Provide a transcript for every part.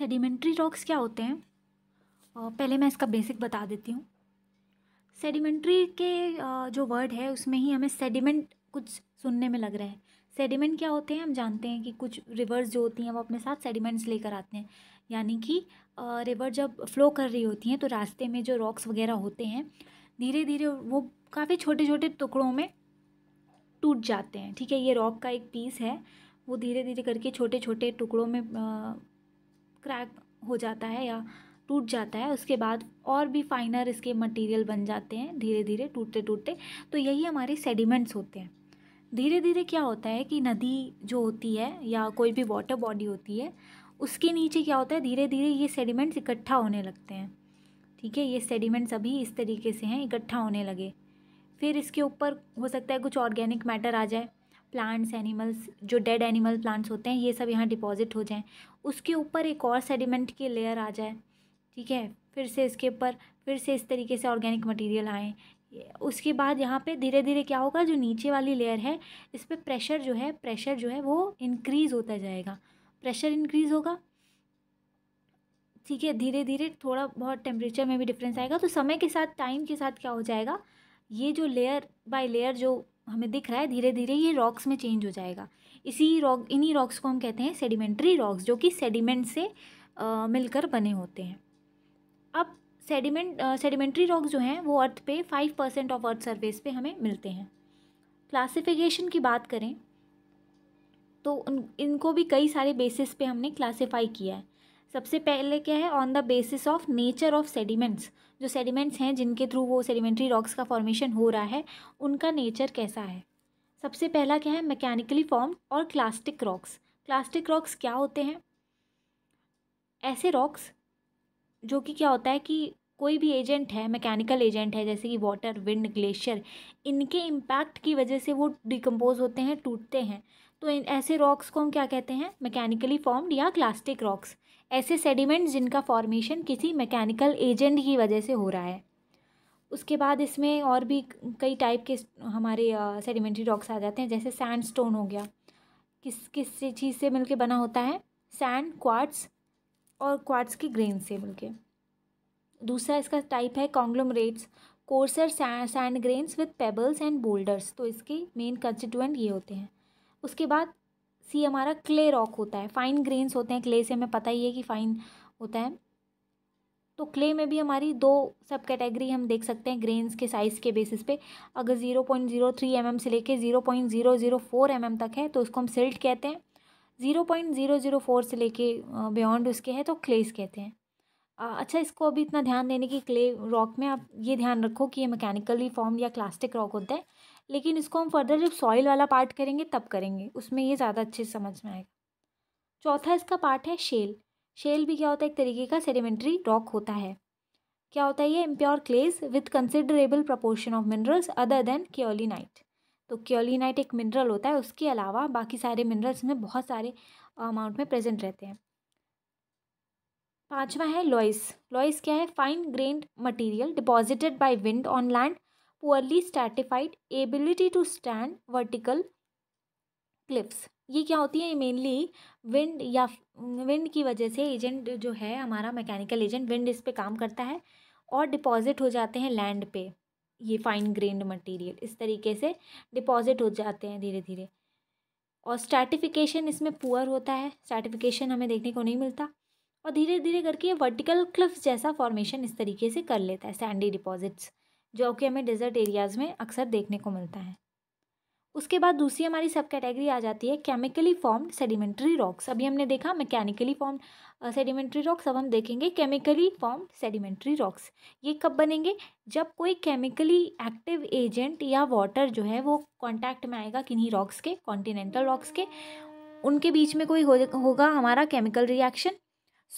Sedimentary rocks क्या होते हैं पहले मैं इसका बेसिक बता देती हूँ सेडिमेंट्री के जो वर्ड है उसमें ही हमें सेडिमेंट कुछ सुनने में लग रहा है सेडिमेंट क्या होते हैं हम जानते हैं कि कुछ रिवर्स जो होती हैं वो अपने साथ सेडिमेंट्स लेकर आते हैं यानी कि रिवर जब फ्लो कर रही होती हैं तो रास्ते में जो रॉक्स वगैरह होते हैं धीरे धीरे वो काफ़ी छोटे छोटे टुकड़ों में टूट जाते हैं ठीक है ये रॉक का एक पीस है वो धीरे धीरे करके छोटे छोटे टुकड़ों में क्रैक हो जाता है या टूट जाता है उसके बाद और भी फाइनर इसके मटेरियल बन जाते हैं धीरे धीरे टूटते टूटते तो यही हमारे सेडिमेंट्स होते हैं धीरे धीरे क्या होता है कि नदी जो होती है या कोई भी वाटर बॉडी होती है उसके नीचे क्या होता है धीरे धीरे ये सेडिमेंट्स इकट्ठा होने लगते हैं ठीक है ये सेडिमेंट्स अभी इस तरीके से हैं इकट्ठा होने लगे फिर इसके ऊपर हो सकता है कुछ ऑर्गेनिक मैटर आ जाए प्लांट्स एनिमल्स जो डेड एनिमल प्लांट्स होते हैं ये सब यहाँ डिपॉजिट हो जाएँ उसके ऊपर एक और सेडिमेंट की लेयर आ जाए ठीक है फिर से इसके ऊपर फिर से इस तरीके से ऑर्गेनिक मटेरियल आए उसके बाद यहाँ पे धीरे धीरे क्या होगा जो नीचे वाली लेयर है इस पर प्रेशर जो है प्रेशर जो है वो इंक्रीज़ होता जाएगा प्रेशर इंक्रीज़ होगा ठीक है धीरे धीरे थोड़ा बहुत टेम्परेचर में भी डिफरेंस आएगा तो समय के साथ टाइम के साथ क्या हो जाएगा ये जो लेयर बाय लेयर जो हमें दिख रहा है धीरे धीरे ये रॉक्स में चेंज हो जाएगा इसी रॉक इन्हीं रॉक्स को हम कहते हैं सेडिमेंट्री रॉक्स जो कि सेडिमेंट से आ, मिलकर बने होते हैं अब सेडिमेंट सेडिमेंट्री रॉक्स जो हैं वो अर्थ पे five percent of earth surface पे हमें मिलते हैं क्लासिफिकेशन की बात करें तो उन इनको भी कई सारे बेसिस पे हमने क्लासिफाई किया है सबसे पहले क्या है on the basis of nature of sediments जो सेडिमेंट्स हैं जिनके थ्रू वो सेडिमेंट्री रॉक्स का फॉर्मेशन हो रहा है उनका नेचर कैसा है सबसे पहला क्या है मैकेनिकली फॉर्म और क्लास्टिक रॉक्स क्लास्टिक रॉक्स क्या होते हैं ऐसे रॉक्स जो कि क्या होता है कि कोई भी एजेंट है मैकेनिकल एजेंट है जैसे कि वाटर विंड ग्लेशियर इनके इम्पैक्ट की वजह से वो डिकम्पोज होते हैं टूटते हैं तो इन ऐसे रॉक्स को हम क्या कहते हैं मैकेनिकली फॉर्म्ड या क्लास्टिक रॉक्स ऐसे सेडिमेंट जिनका फॉर्मेशन किसी मैकेनिकल एजेंट की वजह से हो रहा है उसके बाद इसमें और भी कई टाइप के हमारे सेडिमेंट्री रॉक्स आ जाते हैं जैसे सैंड स्टोन हो गया किस किस चीज़ से मिलके बना होता है सैंड क्वार्ट्स और क्वार्ट्स की ग्रेन से मिलके दूसरा इसका टाइप है conglomerates coarser sand grains with pebbles and boulders तो इसके मेन कंस्टिटुएंट ये होते हैं उसके बाद सी हमारा क्ले रॉक होता है फाइन ग्रेन्स होते हैं क्ले से हमें पता ही है कि फाइन होता है तो क्ले में भी हमारी दो सब कैटेगरी हम देख सकते हैं ग्रेन्स के साइज़ के बेसिस पे अगर zero point zero three M M से लेके zero point zero zero four M M तक है तो उसको हम सिल्ट कहते हैं zero point zero zero four से लेके बियॉन्ड उसके है तो क्लेस कहते हैं अच्छा इसको अभी इतना ध्यान देने की क्ले रॉक में आप ये ध्यान रखो कि ये मैकेनिकली फॉर्म या क्लास्टिक रॉक होता है लेकिन इसको हम फर्दर जब सॉइल वाला पार्ट करेंगे तब करेंगे उसमें ये ज़्यादा अच्छे से समझ में आएगा चौथा इसका पार्ट है शेल शेल भी क्या होता है एक तरीके का सेडिमेंट्री रॉक होता है क्या होता है ये impure clays with considerable proportion of minerals other than kaolinite तो क्योलिनाइट एक मिनरल होता है उसके अलावा बाकी सारे मिनरल्स में बहुत सारे अमाउंट में प्रेजेंट रहते हैं पांचवा है लॉइस लॉइस क्या है fine grain material deposited by wind on land poorly stratified ability to stand vertical cliffs ये क्या होती है मेनली विंड या विंड की वजह से एजेंट जो है हमारा मैकेनिकल एजेंट विंड इस पर काम करता है और डिपॉजिट हो जाते हैं लैंड पे ये फाइन ग्रेन्ड मटेरियल इस तरीके से डिपॉजिट हो जाते हैं धीरे धीरे और स्टैटिफिकेशन इसमें पुअर होता है स्टैटिफिकेशन हमें देखने को नहीं मिलता और धीरे धीरे करके ये वर्टिकल क्लिफ्स जैसा फॉर्मेशन इस तरीके से कर लेता है सैंडी डिपॉजिट्स जो कि हमें डेजर्ट एरियाज़ में अक्सर देखने को मिलता है उसके बाद दूसरी हमारी सब कैटेगरी आ जाती है केमिकली फॉर्म्ड सेडिमेंट्री रॉक्स अभी हमने देखा मैकेनिकली फॉर्म्ड सेडिमेंट्री रॉक्स अब हम देखेंगे केमिकली फॉर्म्ड सेडिमेंट्री रॉक्स ये कब बनेंगे जब कोई केमिकली एक्टिव एजेंट या वाटर जो है वो कांटेक्ट में आएगा किन्हीं रॉक्स के कॉन्टिनेंटल रॉक्स के उनके बीच में कोई हो, होगा हमारा केमिकल रिएक्शन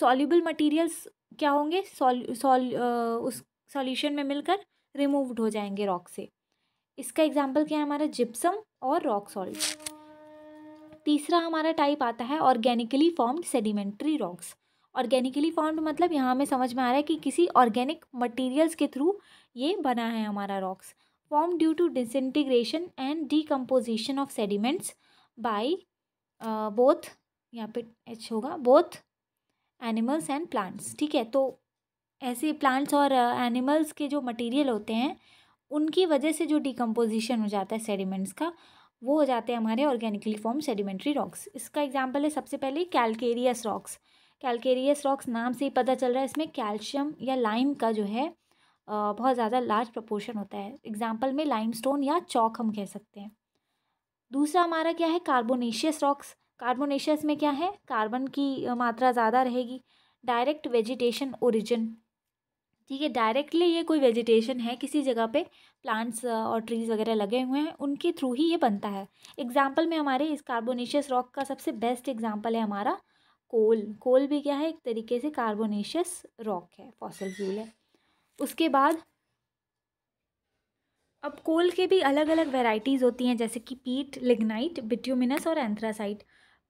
सॉल्यूबल मटीरियल्स क्या होंगे सॉल्यू सॉल उस सॉल्यूशन में मिलकर रिमूव्ड हो जाएंगे रॉक से इसका एग्जाम्पल क्या है हमारा जिप्सम और रॉक सॉल्ट तीसरा हमारा टाइप आता है organically formed sedimentary rocks organically formed मतलब यहाँ हमें समझ में आ रहा है कि किसी ऑर्गेनिक मटेरियल्स के थ्रू ये बना है हमारा rocks form due to disintegration and decomposition of sediments by both यहाँ पे एच होगा बोथ एनिमल्स एंड प्लांट्स ठीक है तो ऐसे प्लांट्स और एनिमल्स के जो मटेरियल होते हैं उनकी वजह से जो डिकम्पोजिशन हो जाता है सेडिमेंट्स का वो हो जाते हैं हमारे ऑर्गेनिकली फॉर्म सेडिमेंट्री रॉक्स इसका एग्जाम्पल है सबसे पहले कैलकेरियस रॉक्स कैलकेरियस रॉक्स नाम से ही पता चल रहा है इसमें कैल्शियम या लाइम का जो है बहुत ज़्यादा लार्ज प्रपोर्शन होता है एग्जाम्पल में लाइम या चौक हम कह सकते हैं दूसरा हमारा क्या है कार्बोनेशियस रॉक्स कार्बोनेशियस में क्या है कार्बन की मात्रा ज़्यादा रहेगी डायरेक्ट वेजिटेशन ओरिजिन ठीक है डायरेक्टली ये कोई वेजिटेशन है किसी जगह पे प्लांट्स और ट्रीज़ वगैरह लगे हुए हैं उनके थ्रू ही ये बनता है एग्जाम्पल में हमारे इस कार्बोनेशियस रॉक का सबसे बेस्ट एग्जाम्पल है हमारा कोल कोल भी क्या है एक तरीके से कार्बोनेशियस रॉक है फॉसल फ्यूल है उसके बाद अब कोल के भी अलग अलग वेराइटीज़ होती हैं जैसे कि पीट लिग्नाइट बिट्यूमिनस और एंथ्रासाइट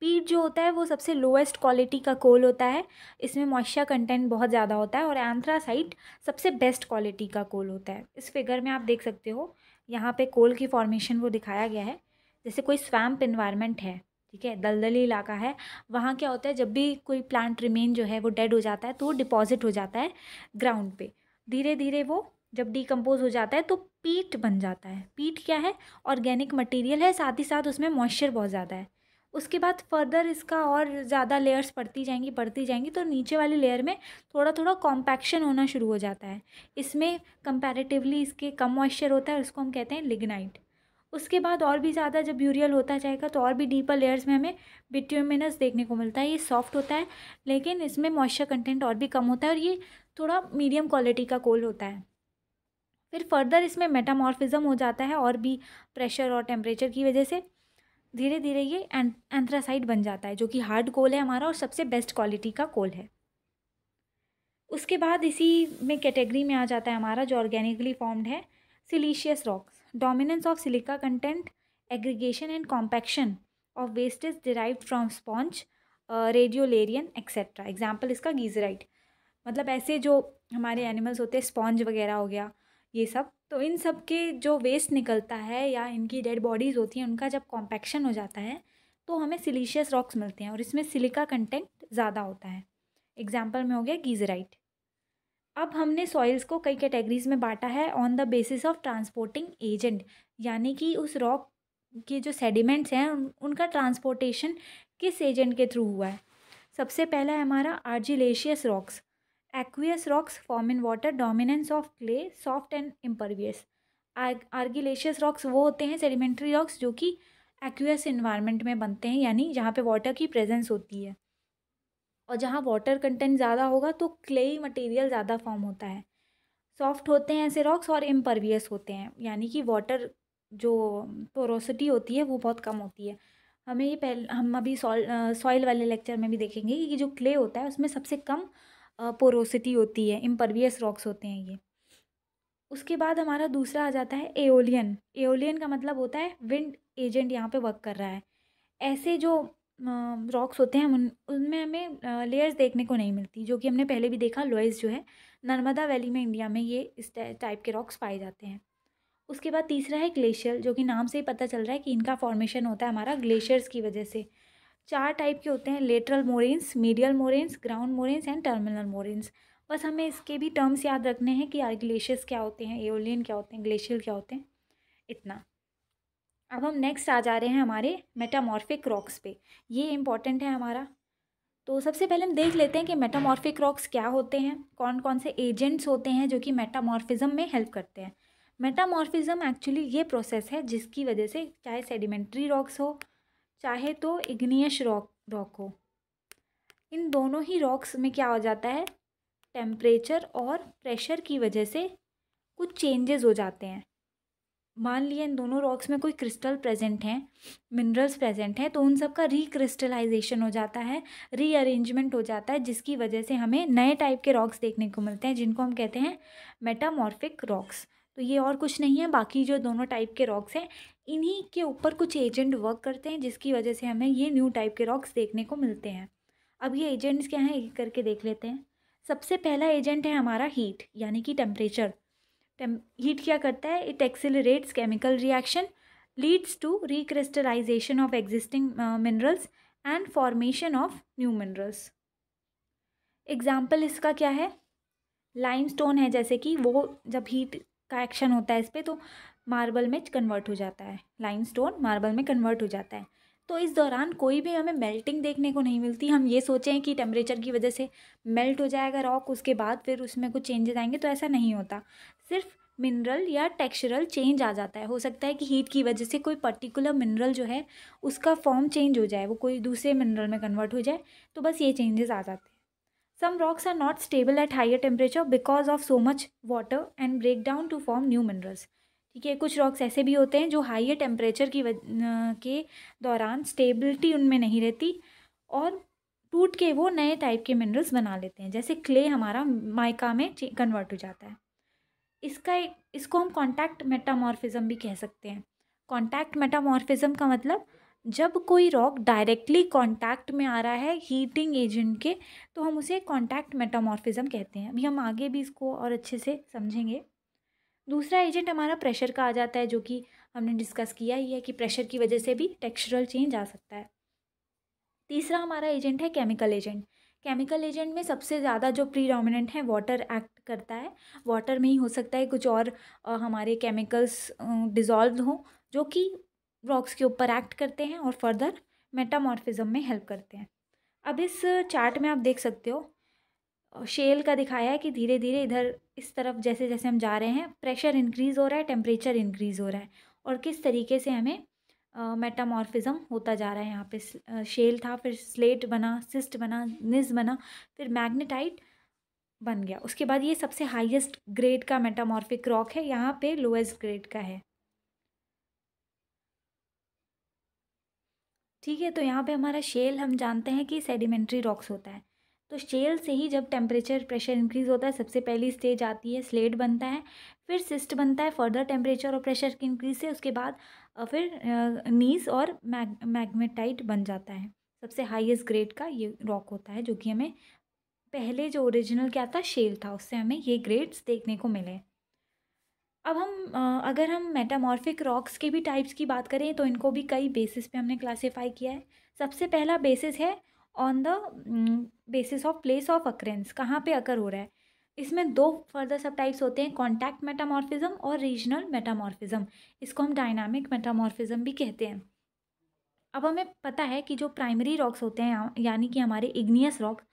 पीट जो होता है वो सबसे लोएस्ट क्वालिटी का कोल होता है इसमें मॉइस्चर कंटेंट बहुत ज़्यादा होता है और एंथ्रासाइट सबसे बेस्ट क्वालिटी का कोल होता है इस फिगर में आप देख सकते हो यहाँ पे कोल की फॉर्मेशन वो दिखाया गया है जैसे कोई स्वैम्प इन्वायरमेंट है ठीक है दलदली इलाका है वहाँ क्या होता है जब भी कोई प्लांट रिमेन जो है वो डेड हो जाता है तो वो डिपॉजिट हो जाता है ग्राउंड पे धीरे धीरे वो जब डिकम्पोज हो जाता है तो पीट बन जाता है पीट क्या है ऑर्गेनिक मटेरियल है साथ ही साथ उसमें मॉइस्चर बहुत ज़्यादा है उसके बाद फर्दर इसका और ज़्यादा लेयर्स पड़ती जाएंगी पड़ती जाएंगी तो नीचे वाली लेयर में थोड़ा थोड़ा कॉम्पैक्शन होना शुरू हो जाता है इसमें कंपैरेटिवली इसके कम मॉइस्चर होता है उसको हम कहते हैं लिग्नाइट उसके बाद और भी ज़्यादा जब यूरियल होता जाएगा तो और भी डीपर लेयर्स में हमें बिट्यूमिनस देखने को मिलता है ये सॉफ्ट होता है लेकिन इसमें मॉइस्चर कंटेंट और भी कम होता है और ये थोड़ा मीडियम क्वालिटी का कोल होता है फिर फर्दर इसमें मेटामॉर्फिज्म हो जाता है और भी प्रेशर और टेम्परेचर की वजह से धीरे धीरे ये एंथ्रासाइट बन जाता है जो कि हार्ड कोल है हमारा और सबसे बेस्ट क्वालिटी का कोल है उसके बाद इसी में कैटेगरी में आ जाता है हमारा जो ऑर्गेनिकली फॉर्म्ड है siliceous rocks dominance of silica content aggregation and compaction of wastage derive from sponge radiolarian etcetera example इसका गीजराइट मतलब ऐसे जो हमारे एनिमल्स होते हैं स्पॉन्ज वगैरह हो गया ये सब तो इन सब के जो वेस्ट निकलता है या इनकी डेड बॉडीज़ होती हैं उनका जब कॉम्पैक्शन हो जाता है तो हमें सिलीशियस रॉक्स मिलते हैं और इसमें सिलिका कंटेंट ज़्यादा होता है एग्जाम्पल में हो गया गीजराइट अब हमने सॉइल्स को कई कैटेगरीज़ में बांटा है on the basis of transporting agent यानी कि उस रॉक के जो सेडिमेंट्स हैं उनका ट्रांसपोर्टेशन किस एजेंट के थ्रू हुआ है सबसे पहला है हमारा argillaceous rocks aqueous rocks form in water dominance of clay soft and impervious argillaceous rocks वो होते हैं सेडिमेंट्री रॉक्स जो कि एक्वियस इन्वायरमेंट में बनते हैं यानी जहाँ पे वाटर की प्रेजेंस होती है और जहाँ वाटर कंटेंट ज़्यादा होगा तो क्ले मटेरियल ज़्यादा फॉर्म होता है सॉफ्ट होते हैं ऐसे रॉक्स और इम्परवियस होते हैं यानी कि वाटर जो पोरोसिटी होती है वो बहुत कम होती है हमें ये पहले हम अभी सॉइल वाले लेक्चर में भी देखेंगे कि जो क्ले होता है उसमें सबसे कम पोरोसिटी होती है इम्परवियस रॉक्स होते हैं ये उसके बाद हमारा दूसरा आ जाता है एओलियन एओलियन का मतलब होता है विंड एजेंट यहाँ पे वर्क कर रहा है ऐसे जो रॉक्स होते हैं उन उनमें हमें लेयर्स देखने को नहीं मिलती जो कि हमने पहले भी देखा लोइस जो है नर्मदा वैली में इंडिया में ये इस टाइप के रॉक्स पाए जाते हैं उसके बाद तीसरा है ग्लेशियर जो कि नाम से ही पता चल रहा है कि इनका फॉर्मेशन होता है हमारा ग्लेशियर्स की वजह से चार टाइप के होते हैं lateral moraines medial moraines ground moraines and terminal moraines बस हमें इसके भी टर्म्स याद रखने हैं कि ग्लेशियस क्या होते हैं एओलियन क्या होते हैं ग्लेशियल क्या होते हैं इतना अब हम नेक्स्ट आ जा रहे हैं हमारे मेटामॉर्फिक रॉक्स पे ये इम्पॉर्टेंट है हमारा तो सबसे पहले हम देख लेते हैं कि मेटामॉर्फिक रॉक्स क्या होते हैं कौन कौन से एजेंट्स होते हैं जो कि मेटामॉर्फिज्म में हेल्प करते हैं मेटामॉर्फिज्म एक्चुअली ये प्रोसेस है जिसकी वजह से चाहे सेडिमेंट्री रॉक्स हो चाहे तो इग्नियस रॉक रॉक हो इन दोनों ही रॉक्स में क्या हो जाता है टेम्परेचर और प्रेशर की वजह से कुछ चेंजेस हो जाते हैं मान लिए इन दोनों रॉक्स में कोई क्रिस्टल प्रेजेंट हैं मिनरल्स प्रेजेंट हैं तो उन सब का रिक्रिस्टलाइजेशन हो जाता है रीअरेंजमेंट हो जाता है जिसकी वजह से हमें नए टाइप के रॉक्स देखने को मिलते हैं जिनको हम कहते हैं मेटामॉर्फिक रॉक्स तो ये और कुछ नहीं है बाकी जो दोनों टाइप के रॉक्स हैं इन्हीं के ऊपर कुछ एजेंट वर्क करते हैं जिसकी वजह से हमें ये न्यू टाइप के रॉक्स देखने को मिलते हैं अब ये एजेंट्स क्या हैं एक करके देख लेते हैं सबसे पहला एजेंट है हमारा हीट यानी कि टेम्परेचर टेम हीट क्या करता है it accelerates chemical reaction leads to recrystallisation of existing minerals and formation of new minerals example इसका क्या है लाइम स्टोन है जैसे कि वो जब हीट का एक्शन होता है इस पर तो मार्बल में कन्वर्ट हो जाता है लाइम स्टोन मार्बल में कन्वर्ट हो जाता है तो इस दौरान कोई भी हमें मेल्टिंग देखने को नहीं मिलती हम ये सोचें कि टेम्परेचर की वजह से मेल्ट हो जाएगा रॉक उसके बाद फिर उसमें कुछ चेंजेस आएंगे तो ऐसा नहीं होता सिर्फ मिनरल या टेक्सचरल चेंज आ जाता है हो सकता है कि हीट की वजह से कोई पर्टिकुलर मिनरल जो है उसका फॉर्म चेंज हो जाए वो कोई दूसरे मिनरल में कन्वर्ट हो जाए तो बस ये चेंजेस आ जाते हैं Some rocks are not stable at higher temperature because of so much water and break down to form new minerals. ठीक है कुछ रॉक्स ऐसे भी होते हैं जो हाइयर टेम्परेचर की के दौरान स्टेबिलिटी उनमें नहीं रहती और टूट के वो नए टाइप के मिनरल्स बना लेते हैं जैसे क्ले हमारा माइका में कन्वर्ट हो जाता है इसका इसको हम कॉन्टैक्ट मेटामॉर्फिज्म भी कह सकते हैं कॉन्टैक्ट मेटामॉर्फिज्म का मतलब जब कोई रॉक डायरेक्टली कांटेक्ट में आ रहा है हीटिंग एजेंट के तो हम उसे कांटेक्ट मेटामॉर्फिज्म कहते हैं अभी हम आगे भी इसको और अच्छे से समझेंगे दूसरा एजेंट हमारा प्रेशर का आ जाता है जो कि हमने डिस्कस किया ही है कि प्रेशर की वजह से भी टेक्सचरल चेंज आ सकता है तीसरा हमारा एजेंट है केमिकल एजेंट केमिकल एजेंट में सबसे ज़्यादा जो प्री डोमिनेंट है वाटर एक्ट करता है वाटर में ही हो सकता है कुछ और हमारे केमिकल्स डिजॉल्व हों जो कि रॉक्स के ऊपर एक्ट करते हैं और फर्दर मेटामॉर्फिज्म में हेल्प करते हैं अब इस चार्ट में आप देख सकते हो शेल का दिखाया है कि धीरे धीरे इधर इस तरफ जैसे जैसे हम जा रहे हैं प्रेशर इंक्रीज़ हो रहा है टेम्परेचर इंक्रीज़ हो रहा है और किस तरीके से हमें मेटामॉर्फिज्म होता जा रहा है यहाँ पे शेल था फिर स्लेट बना सिस्ट बना निज बना फिर मैग्नेटाइट बन गया उसके बाद ये सबसे हाईएस्ट ग्रेड का मेटामॉर्फिक रॉक है यहाँ पे लोएस्ट ग्रेड का है ठीक है तो यहाँ पे हमारा शेल हम जानते हैं कि सेडिमेंट्री रॉक्स होता है तो शेल से ही जब टेम्परेचर प्रेशर इंक्रीज़ होता है सबसे पहली स्टेज आती है स्लेट बनता है फिर सिस्ट बनता है फर्दर टेम्परेचर और प्रेशर के इंक्रीज़ से उसके बाद फिर नीस और मैग मैगमेटाइट बन जाता है सबसे हाईएस्ट ग्रेड का ये रॉक होता है जो कि हमें पहले जो ओरिजिनल क्या था शेल था उससे हमें ये ग्रेड्स देखने को मिले अब हम अगर हम मेटामॉर्फिक रॉक्स के भी टाइप्स की बात करें तो इनको भी कई बेसिस पे हमने क्लासिफाई किया है सबसे पहला बेसिस है on the basis of place of occurrence कहाँ पे अकर हो रहा है इसमें दो फर्दर सब टाइप्स होते हैं कॉन्टैक्ट मेटामॉर्फिज्म और रीजनल मेटामॉर्फिज्म इसको हम डायनामिक मेटामॉर्फिज्म भी कहते हैं अब हमें पता है कि जो प्राइमरी रॉक्स होते हैं यानी कि हमारे इग्नियस रॉक्स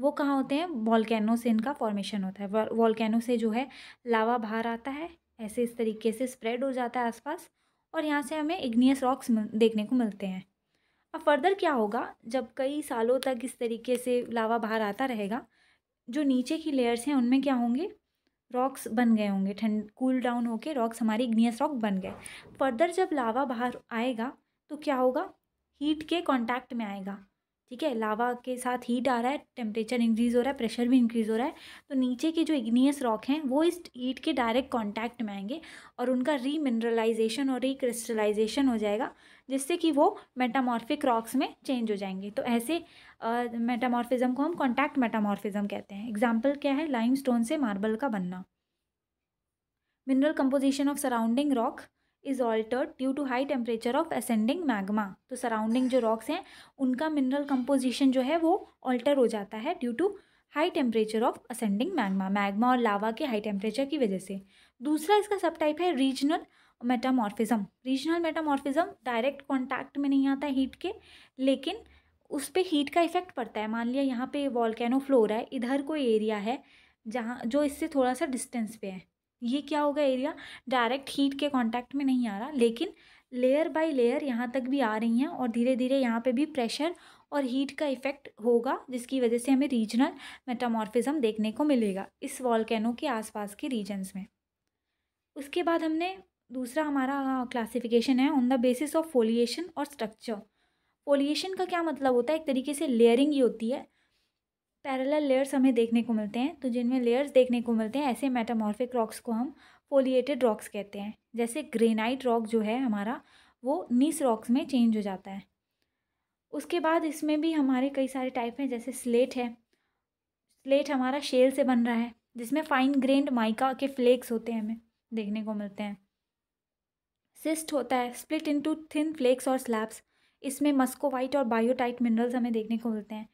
वो कहाँ होते हैं वॉलकैनो से इनका फॉर्मेशन होता है वॉलकैनो से जो है लावा बाहर आता है ऐसे इस तरीके से स्प्रेड हो जाता है आसपास और यहाँ से हमें इग्नियस रॉक्स देखने को मिलते हैं अब फर्दर क्या होगा जब कई सालों तक इस तरीके से लावा बाहर आता रहेगा जो नीचे की लेयर्स हैं उनमें क्या होंगे रॉक्स बन गए होंगे ठंड कूल डाउन होकर रॉक्स हमारे इग्नियस रॉक बन गए फर्दर जब लावा बाहर आएगा तो क्या होगा हीट के कॉन्टैक्ट में आएगा ठीक है लावा के साथ हीट आ रहा है टेम्परेचर इंक्रीज़ हो रहा है प्रेशर भी इंक्रीज़ हो रहा है तो नीचे के जो इग्नियस रॉक हैं वो इस हीट के डायरेक्ट कांटेक्ट में आएंगे और उनका रीमिनरलाइजेशन और रिक्रिस्टलाइजेशन हो जाएगा जिससे कि वो मेटामॉर्फिक रॉक्स में चेंज हो जाएंगे तो ऐसे मेटामॉर्फिज़म को हम कॉन्टैक्ट मेटामॉर्फिज़म कहते हैं एग्जाम्पल क्या है लाइम से मार्बल का बनना mineral composition of surrounding rock is altered due to high temperature of ascending magma तो सराउंडिंग जो रॉक्स हैं उनका मिनरल कंपोजिशन जो है वो ऑल्टर हो जाता है due to high temperature of ascending magma magma और लावा के हाई टेम्परेचर की वजह से दूसरा इसका सब टाइप है regional metamorphism regional metamorphism direct contact में नहीं आता हीट के लेकिन उस पर हीट का इफेक्ट पड़ता है मान लिया यहाँ पे वॉलकैनो फ्लोर है इधर कोई एरिया है जहाँ जो इससे थोड़ा सा डिस्टेंस पे है ये क्या होगा एरिया डायरेक्ट हीट के कॉन्टैक्ट में नहीं आ रहा लेकिन लेयर बाई लेयर यहाँ तक भी आ रही हैं और धीरे धीरे यहाँ पर भी प्रेशर और हीट का इफ़ेक्ट होगा जिसकी वजह से हमें रीजनल मेटामॉर्फिज्म देखने को मिलेगा इस वॉलकैनो के आसपास के रीजन्स में उसके बाद हमने दूसरा हमारा क्लासिफिकेशन है on the basis of foliation और स्ट्रक्चर फोलिएशन का क्या मतलब होता है एक तरीके से लेयरिंग ही होती है पैरेलल लेयर्स हमें देखने को मिलते हैं तो जिनमें लेयर्स देखने को मिलते हैं ऐसे मेटामॉर्फिक रॉक्स को हम फोलिएटेड रॉक्स कहते हैं जैसे ग्रेनाइट रॉक जो है हमारा वो नीस रॉक्स में चेंज हो जाता है उसके बाद इसमें भी हमारे कई सारे टाइप हैं जैसे स्लेट है स्लेट हमारा शेल से बन रहा है जिसमें फाइन ग्रेंड माइका के फ्लेक्स होते हैं हमें देखने को मिलते हैं सिस्ट होता है स्प्लिट इनटू थिन फ्लेक्स और स्लैब्स इसमें मस्कोवाइट और बायोटाइट मिनरल्स हमें देखने को मिलते हैं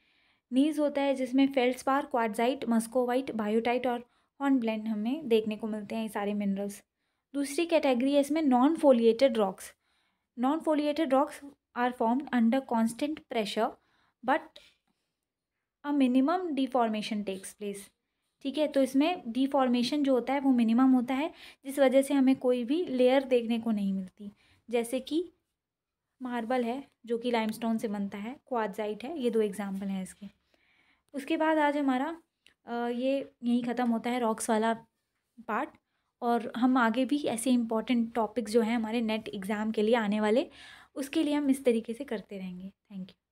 नीज होता है जिसमें फेल्सपार क्वाडजाइट मस्कोवाइट बायोटाइट और हॉर्नब्लेंड हमें देखने को मिलते हैं ये सारे मिनरल्स दूसरी कैटेगरी है इसमें non foliated rocks non foliated rocks are form under constant pressure but a minimum deformation takes place ठीक है तो इसमें डिफॉर्मेशन जो होता है वो मिनिमम होता है जिस वजह से हमें कोई भी लेयर देखने को नहीं मिलती जैसे कि मार्बल है जो कि लाइमस्टोन से बनता है क्वाडजाइट है ये दो एग्जाम्पल हैं इसके उसके बाद आज हमारा ये यहीं ख़त्म होता है रॉक्स वाला पार्ट और हम आगे भी ऐसे इंपॉर्टेंट टॉपिक्स जो हैं हमारे नेट एग्ज़ाम के लिए आने वाले उसके लिए हम इस तरीके से करते रहेंगे थैंक यू